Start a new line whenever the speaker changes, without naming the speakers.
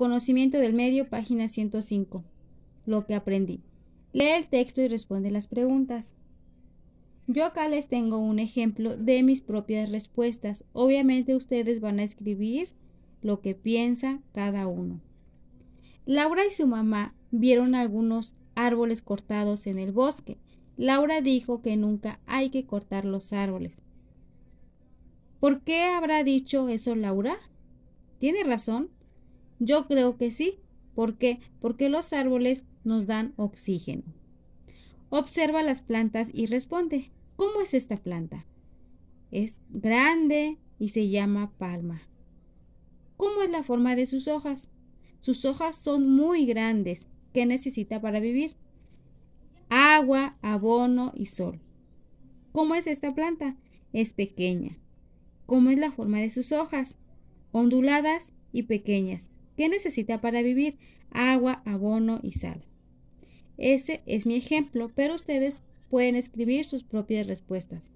Conocimiento del medio, página 105. Lo que aprendí. Lee el texto y responde las preguntas. Yo acá les tengo un ejemplo de mis propias respuestas. Obviamente ustedes van a escribir lo que piensa cada uno. Laura y su mamá vieron algunos árboles cortados en el bosque. Laura dijo que nunca hay que cortar los árboles. ¿Por qué habrá dicho eso Laura? ¿Tiene razón? Yo creo que sí. ¿Por qué? Porque los árboles nos dan oxígeno. Observa las plantas y responde, ¿cómo es esta planta? Es grande y se llama palma. ¿Cómo es la forma de sus hojas? Sus hojas son muy grandes. ¿Qué necesita para vivir? Agua, abono y sol. ¿Cómo es esta planta? Es pequeña. ¿Cómo es la forma de sus hojas? Onduladas y pequeñas. ¿Qué necesita para vivir? Agua, abono y sal. Ese es mi ejemplo, pero ustedes pueden escribir sus propias respuestas.